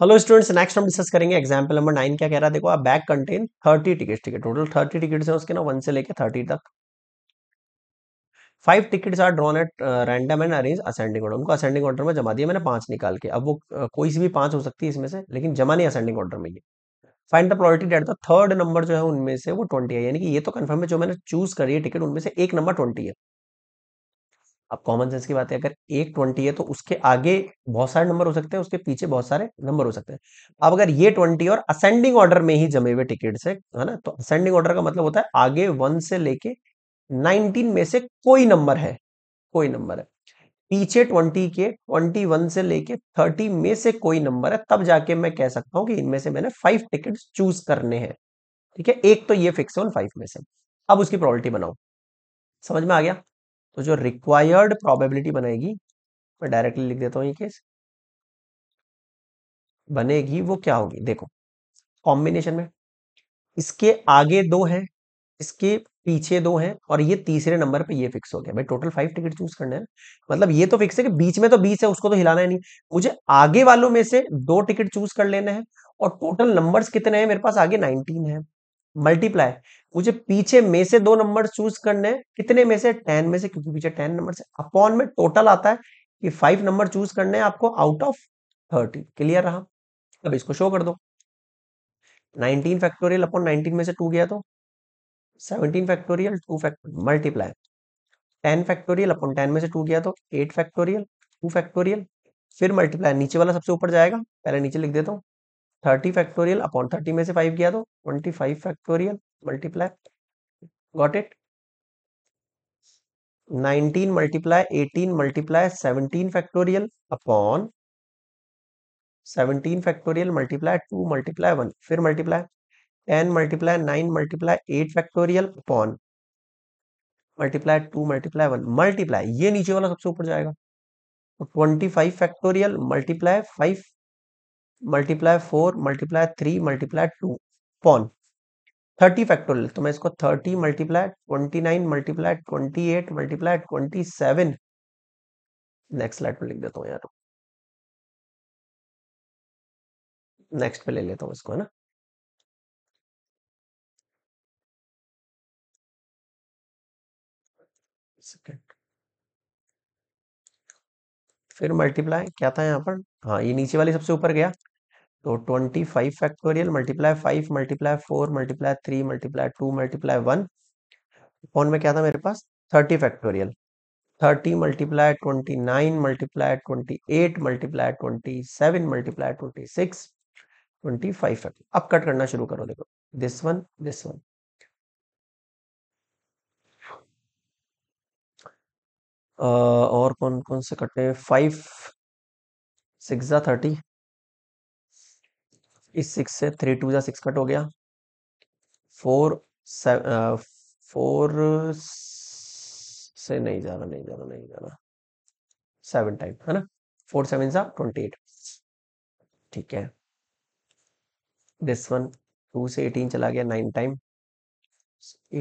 hello students next हम discuss करेंगे example number nine क्या कह रहा है देखो आप बैग कंटेन थर्टी टिकट्स ठीक है टोटल थर्टी टिकट है उसके ना वन से लेके थर्टी तक five tickets are drawn at random and arrange ascending order उनको असेंडिंग ऑर्डर में जमा दिया मैंने पांच निकाल के अब वो uh, कोई सी भी पांच हो सकती है इसमें से लेकिन जमा नहीं असेंडिंग ऑर्डर में ये फाइंड द प्रायोरिटी डेट था थर्ड नंबर जो है उनमें से वो ट्वेंटी है यानी कि ये तो कन्फर्म है जो मैंने चूज करी है टिकट उनमें से एक नंबर ट्वेंटी है अब कॉमन सेंस की बात है अगर एक ट्वेंटी है तो उसके आगे बहुत सारे नंबर हो सकते हैं उसके पीछे बहुत सारे नंबर हो सकते हैं अब अगर ये ट्वेंटी और असेंडिंग ऑर्डर में ही जमे हुए टिकट है है ना तो असेंडिंग ऑर्डर का मतलब होता है आगे वन से लेके नाइनटीन में से कोई नंबर है कोई नंबर है पीछे ट्वेंटी के ट्वेंटी वन से लेके थर्टी में से कोई नंबर है तब जाके मैं कह सकता हूँ कि इनमें से मैंने फाइव टिकट चूज करने हैं ठीक है एक तो ये फिक्स है उन फाइव में से अब उसकी प्रॉबलिटी बनाओ समझ में आ गया तो जो रिक्वायर्ड प्रोबेबिलिटी बनेगी मैं डायरेक्टली लिख देता हूं ये केस बनेगी वो क्या होगी देखो कॉम्बिनेशन में इसके आगे दो हैं इसके पीछे दो हैं और ये तीसरे नंबर पे ये फिक्स हो गया भाई टोटल फाइव टिकट चूज करना है मतलब ये तो फिक्स है कि बीच में तो बीस है उसको तो हिलाना है नहीं मुझे आगे वालों में से दो टिकट चूज कर लेना है और टोटल नंबर्स कितने हैं मेरे पास आगे नाइनटीन है मल्टीप्लाई मुझे पीछे में से दो नंबर चूज करने हैं कितने में से टेन में से क्योंकि पीछे टेन नंबर से अपॉन में टोटल आता है कि फाइव नंबर चूज करने आपको आउट ऑफ थर्टी क्लियर रहा अब इसको शो कर दो नाइनटीन फैक्टोरियल अपॉन नाइनटीन में से टू गया तो seventeen factorial two factorial multiply ten factorial upon ten में से टू गया तो एट फैक्टोरियल टू फैक्टोरियल फिर मल्टीप्लाई नीचे वाला सबसे ऊपर जाएगा पहले नीचे लिख देता हूँ थर्टी फैक्टोरियल अपॉन थर्टी में से फाइव किया तो twenty five factorial multiply got it nineteen multiply eighteen multiply seventeen factorial upon seventeen factorial multiply two multiply one फिर multiply ten multiply nine multiply eight factorial upon multiply two multiply one multiply ये नीचे वाला सबसे ऊपर जाएगा twenty तो five factorial multiply five multiply four multiply three multiply two upon thirty factorial तो मैं इसको thirty multiply twenty nine multiply twenty eight multiply twenty seven next slide में लिख देता हूँ यार नेक्स्ट पे ले लेता हूँ इसको है ना सेकेंड फिर मल्टीप्लाई क्या था यहाँ पर हाँ ये नीचे वाली सबसे ऊपर गया तो twenty five factorial multiply five multiply four multiply three multiply two multiply one phone में क्या था मेरे पास thirty factorial thirty multiply twenty nine multiply twenty eight multiply twenty seven multiply twenty six twenty five factorial अब cut करना शुरू करो देखो दिस वन दिस वन और कौन कौन से कटे फाइव सिक्स ज़ा थर्टी इस सिक्स से थ्री टू ज़ा सिक्स कट हो गया फोर फोर से नहीं जाना नहीं जाना नहीं जाना सेवन टाइम है ना फोर सेवन ज़ा ट्वेंटी एट ठीक है दिस वन टू से एटीन चला गया नाइन टाइम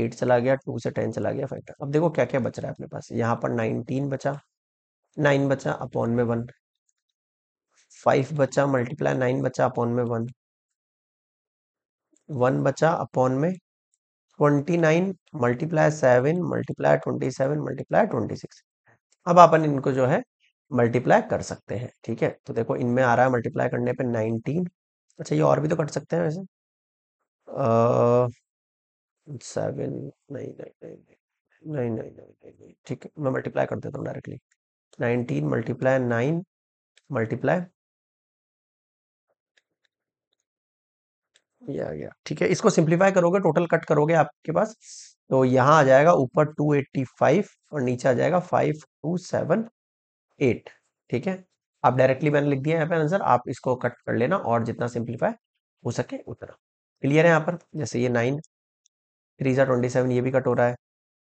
एट चला गया टू से टेन चला गया फैक्टर अब देखो क्या क्या बच रहा है अपने पास यहाँ पर नाइनटीन बचा नाइन बचा अपॉन में वन फाइव बचा मल्टीप्लाई नाइन बचा अपॉन में वन वन बचा अपॉन में twenty nine multiply seven multiply twenty seven multiply twenty six अब अपन इनको जो है मल्टीप्लाई कर सकते हैं ठीक है तो देखो इनमें आ रहा है मल्टीप्लाई करने पे नाइनटीन अच्छा ये और भी तो कर सकते हैं वैसे सेवन नहीं नहीं नहीं नहीं नहीं नहीं नहीं ठीक है मैं मल्टीप्लाई कर देता हूँ directly nineteen multiply nine multiply ये आ गया ठीक है इसको सिंप्लीफाई करोगे टोटल कट करोगे आपके पास तो यहाँ आ जाएगा ऊपर 285 और नीचे आ जाएगा 5278 ठीक है आप डायरेक्टली मैंने लिख दिया यहाँ पे आंसर आप इसको कट कर लेना और जितना सिंप्लीफाई हो सके उतना क्लियर है यहाँ पर जैसे ये नाइन थ्री सा ट्वेंटी सेवन ये भी कट हो रहा है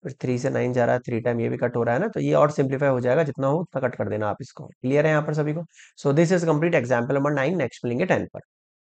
फिर थ्री से नाइन जा रहा है थ्री टाइम ये भी कट हो रहा है ना तो ये और सिंप्लीफाई हो जाएगा जितना हो उतना कट कर देना आप इसको क्लियर है यहाँ पर सभी को so this is complete example number nine next मिलेंगे टेन पर